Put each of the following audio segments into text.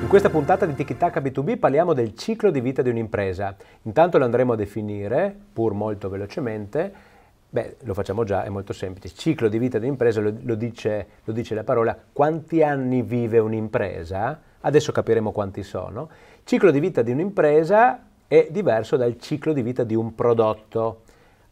In questa puntata di TikTok B2B parliamo del ciclo di vita di un'impresa. Intanto lo andremo a definire, pur molto velocemente, beh, lo facciamo già, è molto semplice. Ciclo di vita di un'impresa lo, lo, dice, lo dice la parola quanti anni vive un'impresa, adesso capiremo quanti sono. Ciclo di vita di un'impresa è diverso dal ciclo di vita di un prodotto.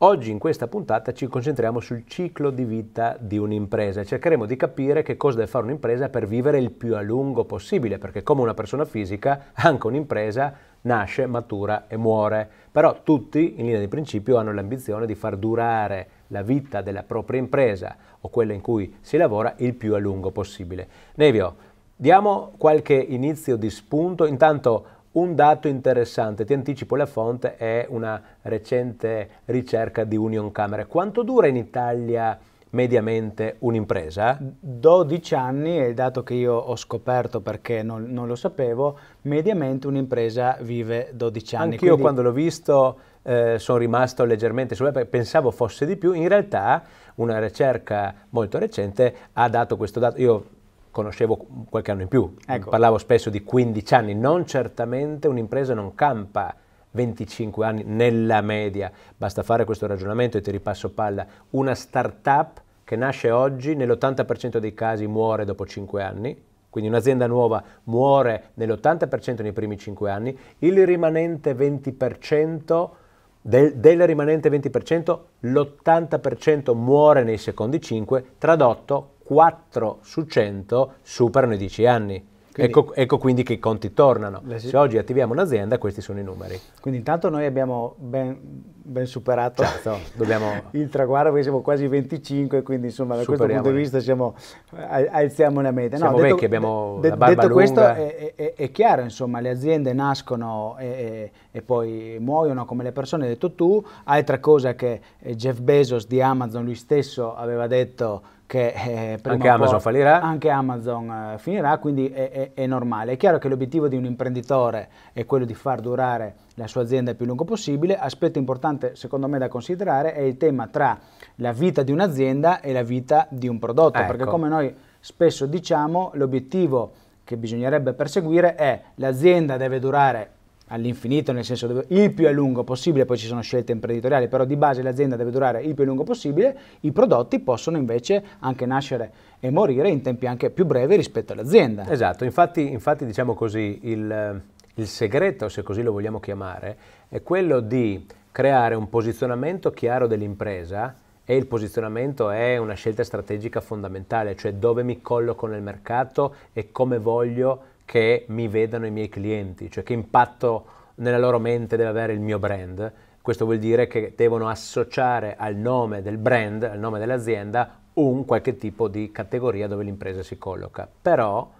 Oggi in questa puntata ci concentriamo sul ciclo di vita di un'impresa cercheremo di capire che cosa deve fare un'impresa per vivere il più a lungo possibile, perché come una persona fisica anche un'impresa nasce, matura e muore. Però tutti, in linea di principio, hanno l'ambizione di far durare la vita della propria impresa o quella in cui si lavora il più a lungo possibile. Nevio, diamo qualche inizio di spunto. Intanto un dato interessante, ti anticipo la fonte, è una recente ricerca di Union Camera. Quanto dura in Italia mediamente un'impresa? 12 anni è il dato che io ho scoperto perché non, non lo sapevo, mediamente un'impresa vive 12 anni. Anch'io quindi... quando l'ho visto eh, sono rimasto leggermente sulla pensavo fosse di più, in realtà una ricerca molto recente ha dato questo dato, io conoscevo qualche anno in più, ecco. parlavo spesso di 15 anni, non certamente un'impresa non campa 25 anni nella media, basta fare questo ragionamento e ti ripasso palla, una startup che nasce oggi nell'80% dei casi muore dopo 5 anni, quindi un'azienda nuova muore nell'80% nei primi 5 anni, il rimanente 20% del, del, rimanente 20% l'80% muore nei secondi 5, tradotto 4 su 100 superano i 10 anni. Quindi, ecco, ecco, quindi che i conti tornano. Se oggi attiviamo un'azienda, questi sono i numeri. Quindi intanto noi abbiamo ben, ben superato certo, dobbiamo... il traguardo, perché siamo quasi 25, quindi insomma da questo punto di vista siamo, eh, alziamo la meta. Siamo no, vecchi, detto, abbiamo de, la barba Detto lunga. questo è, è, è, chiaro, insomma, le aziende nascono e, e, poi muoiono come le persone, hai detto tu. Altra cosa che eh, Jeff Bezos di Amazon lui stesso aveva detto che eh, anche Amazon fallirà. Anche Amazon eh, finirà, quindi è, è, è, normale. È chiaro che l'obiettivo di un imprenditore è quello di far durare la sua azienda il più lungo possibile. Aspetto importante secondo me da considerare è il tema tra la vita di un'azienda e la vita di un prodotto, ecco. perché come noi spesso diciamo l'obiettivo che bisognerebbe perseguire è l'azienda deve durare all'infinito, nel senso dove il più a lungo possibile, poi ci sono scelte imprenditoriali, però di base l'azienda deve durare il più a lungo possibile, i prodotti possono invece anche nascere e morire in tempi anche più brevi rispetto all'azienda. Esatto, infatti, infatti diciamo così, il, il segreto, se così lo vogliamo chiamare, è quello di creare un posizionamento chiaro dell'impresa e il posizionamento è una scelta strategica fondamentale, cioè dove mi colloco nel mercato e come voglio che mi vedano i miei clienti, cioè che impatto nella loro mente deve avere il mio brand. Questo vuol dire che devono associare al nome del brand, al nome dell'azienda, un qualche tipo di categoria dove l'impresa si colloca. Però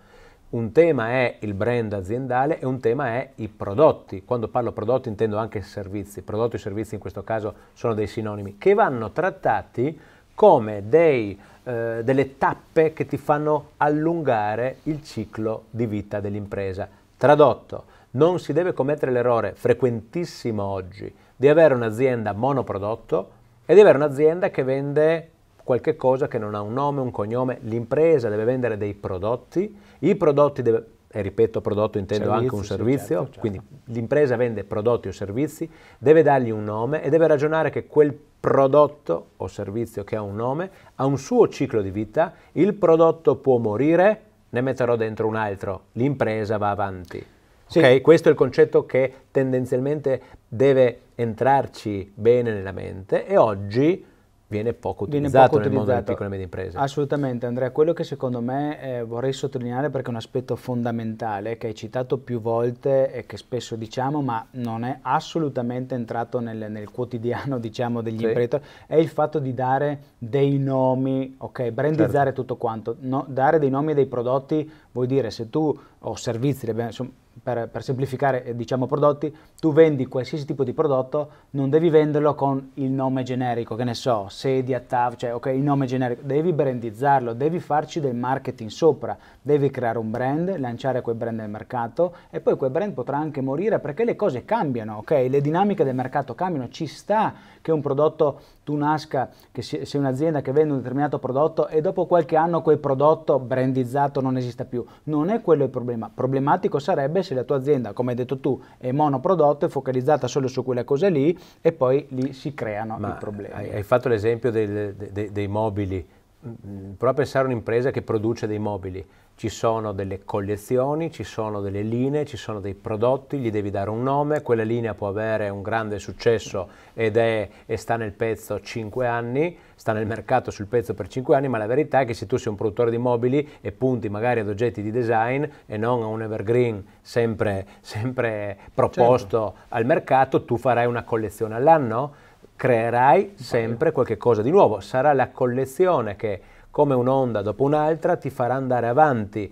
un tema è il brand aziendale e un tema è i prodotti. Quando parlo prodotti intendo anche servizi. Prodotti e servizi in questo caso sono dei sinonimi che vanno trattati come dei, eh, delle tappe che ti fanno allungare il ciclo di vita dell'impresa. Tradotto, non si deve commettere l'errore frequentissimo oggi di avere un'azienda monoprodotto e di avere un'azienda che vende qualche cosa che non ha un nome, un cognome. L'impresa deve vendere dei prodotti, i prodotti deve, e ripeto prodotto intendo servizi, anche un servizio, certo, certo. quindi l'impresa vende prodotti o servizi, deve dargli un nome e deve ragionare che quel prodotto o servizio che ha un nome ha un suo ciclo di vita, il prodotto può morire, ne metterò dentro un altro, l'impresa va avanti. Sì. Okay? Questo è il concetto che tendenzialmente deve entrarci bene nella mente e oggi viene poco utilizzato viene poco nel utilizzato. mondo delle piccole e medie imprese. Assolutamente Andrea, quello che secondo me eh, vorrei sottolineare perché è un aspetto fondamentale che hai citato più volte e che spesso diciamo ma non è assolutamente entrato nel, nel quotidiano diciamo, degli sì. imprenditori, è il fatto di dare dei nomi, ok, brandizzare certo. tutto quanto, no, dare dei nomi e dei prodotti vuol dire se tu o servizi, insomma, per, per, semplificare eh, diciamo prodotti, tu vendi qualsiasi tipo di prodotto, non devi venderlo con il nome generico, che ne so, sedia, TAV, cioè ok, il nome generico, devi brandizzarlo, devi farci del marketing sopra, devi creare un brand, lanciare quel brand nel mercato e poi quel brand potrà anche morire perché le cose cambiano, ok? Le dinamiche del mercato cambiano, ci sta che un prodotto tu nasca, che sei un'azienda che vende un determinato prodotto e dopo qualche anno quel prodotto brandizzato non esista più. Non è quello il problema. Problematico sarebbe se la tua azienda, come hai detto tu, è monoprodotto, è focalizzata solo su quelle cose lì e poi lì si creano Ma i problemi. Hai fatto l'esempio dei, dei, dei mobili Mm, prova a pensare a un'impresa che produce dei mobili, ci sono delle collezioni, ci sono delle linee, ci sono dei prodotti, gli devi dare un nome, quella linea può avere un grande successo ed è, e sta nel pezzo 5 anni, sta nel mercato sul pezzo per 5 anni, ma la verità è che se tu sei un produttore di mobili e punti magari ad oggetti di design e non a un evergreen sempre, sempre certo. proposto certo. al mercato, tu farai una collezione all'anno creerai sempre qualche cosa di nuovo, sarà la collezione che come un'onda dopo un'altra ti farà andare avanti,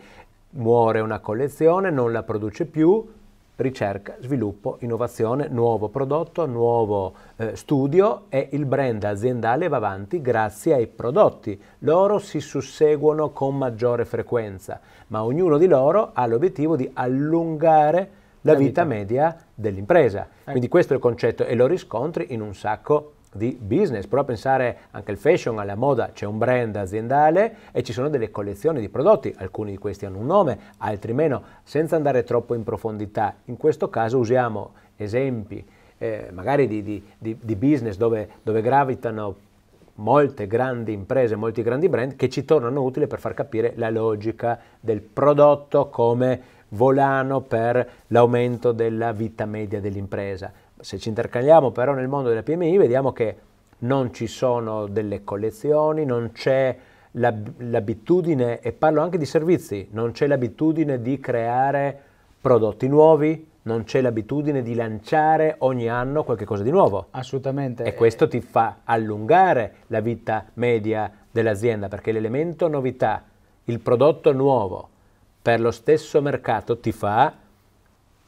muore una collezione, non la produce più, ricerca, sviluppo, innovazione, nuovo prodotto, nuovo eh, studio e il brand aziendale va avanti grazie ai prodotti. Loro si susseguono con maggiore frequenza, ma ognuno di loro ha l'obiettivo di allungare la, vita, media dell'impresa. Eh. Quindi questo è il concetto e lo riscontri in un sacco di business. Prova a pensare anche al fashion, alla moda, c'è un brand aziendale e ci sono delle collezioni di prodotti, alcuni di questi hanno un nome, altri meno, senza andare troppo in profondità. In questo caso usiamo esempi eh, magari di, di, di, di, business dove, dove gravitano molte grandi imprese, molti grandi brand che ci tornano utili per far capire la logica del prodotto come volano per l'aumento della vita media dell'impresa. Se ci intercaliamo però nel mondo della PMI vediamo che non ci sono delle collezioni, non c'è l'abitudine, e parlo anche di servizi, non c'è l'abitudine di creare prodotti nuovi, non c'è l'abitudine di lanciare ogni anno qualcosa di nuovo. Assolutamente. E questo ti fa allungare la vita media dell'azienda perché l'elemento novità, il prodotto nuovo, per lo stesso mercato ti fa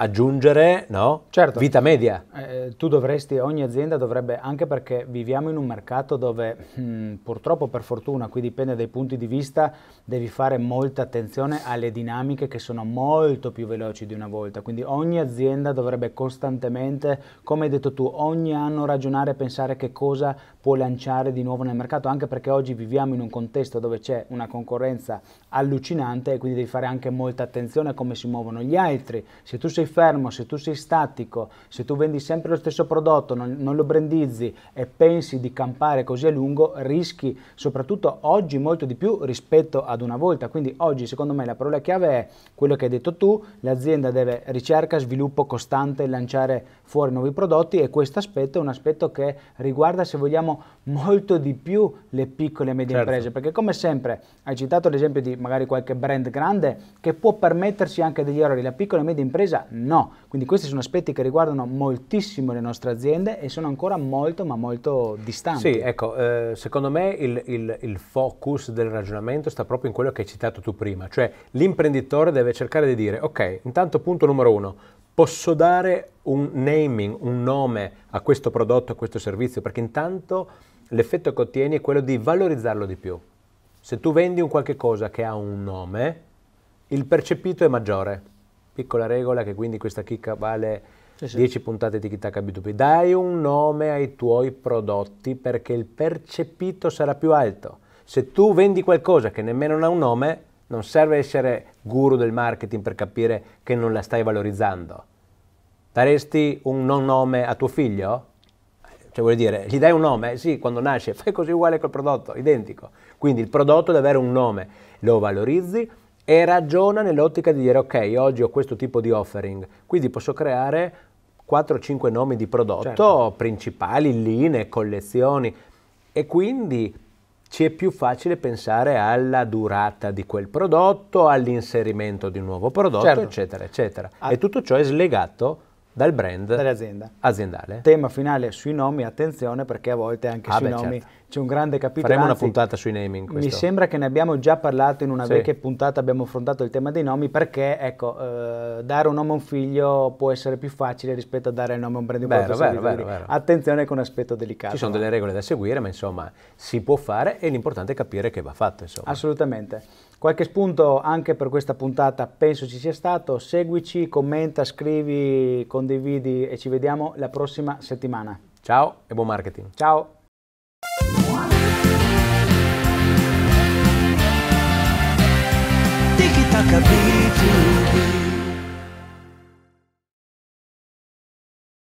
aggiungere no? certo. vita media. Eh, tu dovresti, ogni azienda dovrebbe, anche perché viviamo in un mercato dove hm, purtroppo per fortuna, qui dipende dai punti di vista, devi fare molta attenzione alle dinamiche che sono molto più veloci di una volta, quindi ogni azienda dovrebbe costantemente, come hai detto tu, ogni anno ragionare e pensare che cosa può lanciare di nuovo nel mercato, anche perché oggi viviamo in un contesto dove c'è una concorrenza allucinante e quindi devi fare anche molta attenzione a come si muovono gli altri. Se tu sei fermo, se tu sei statico, se tu vendi sempre lo stesso prodotto, non, non lo brandizzi e pensi di campare così a lungo, rischi soprattutto oggi molto di più rispetto ad una volta. Quindi oggi secondo me la parola chiave è quello che hai detto tu, l'azienda deve ricerca, sviluppo costante, lanciare fuori nuovi prodotti e questo aspetto è un aspetto che riguarda se vogliamo molto di più le piccole e medie certo. imprese, perché come sempre hai citato l'esempio di magari qualche brand grande che può permettersi anche degli errori, la piccola e media impresa No, quindi questi sono aspetti che riguardano moltissimo le nostre aziende e sono ancora molto ma molto distanti. Sì, ecco, eh, secondo me il, il, il, focus del ragionamento sta proprio in quello che hai citato tu prima, cioè l'imprenditore deve cercare di dire, ok, intanto punto numero uno, posso dare un naming, un nome a questo prodotto, a questo servizio, perché intanto l'effetto che ottieni è quello di valorizzarlo di più. Se tu vendi un qualche cosa che ha un nome, il percepito è maggiore piccola regola che quindi questa chicca vale sì, sì. 10 puntate di Kitaka B2B. Dai un nome ai tuoi prodotti perché il percepito sarà più alto. Se tu vendi qualcosa che nemmeno ha un nome, non serve essere guru del marketing per capire che non la stai valorizzando. Daresti un non nome a tuo figlio? Cioè vuol dire, gli dai un nome? Sì, quando nasce, fai così uguale col prodotto, identico. Quindi il prodotto deve avere un nome, lo valorizzi, e ragiona nell'ottica di dire ok, oggi ho questo tipo di offering, quindi posso creare 4-5 nomi di prodotto certo. principali, linee, collezioni e quindi ci è più facile pensare alla durata di quel prodotto, all'inserimento di un nuovo prodotto, certo. eccetera, eccetera. Ah. E tutto ciò è slegato dal brand aziendale. Tema finale sui nomi, attenzione perché a volte anche ah sui beh, nomi certo. c'è un grande capitolo. Faremo Anzi, una puntata sui naming. Questo. Mi sembra che ne abbiamo già parlato in una sì. vecchia puntata, abbiamo affrontato il tema dei nomi perché ecco, eh, dare un nome a un figlio può essere più facile rispetto a dare il nome a un brand di vero, vero, vero, vero, Attenzione che è un aspetto delicato. Ci sono delle regole da seguire ma insomma si può fare e l'importante è capire che va fatto. Insomma. Assolutamente. Qualche spunto anche per questa puntata penso ci sia stato, seguici, commenta, scrivi, condividi e ci vediamo la prossima settimana. Ciao e buon marketing. Ciao. tiki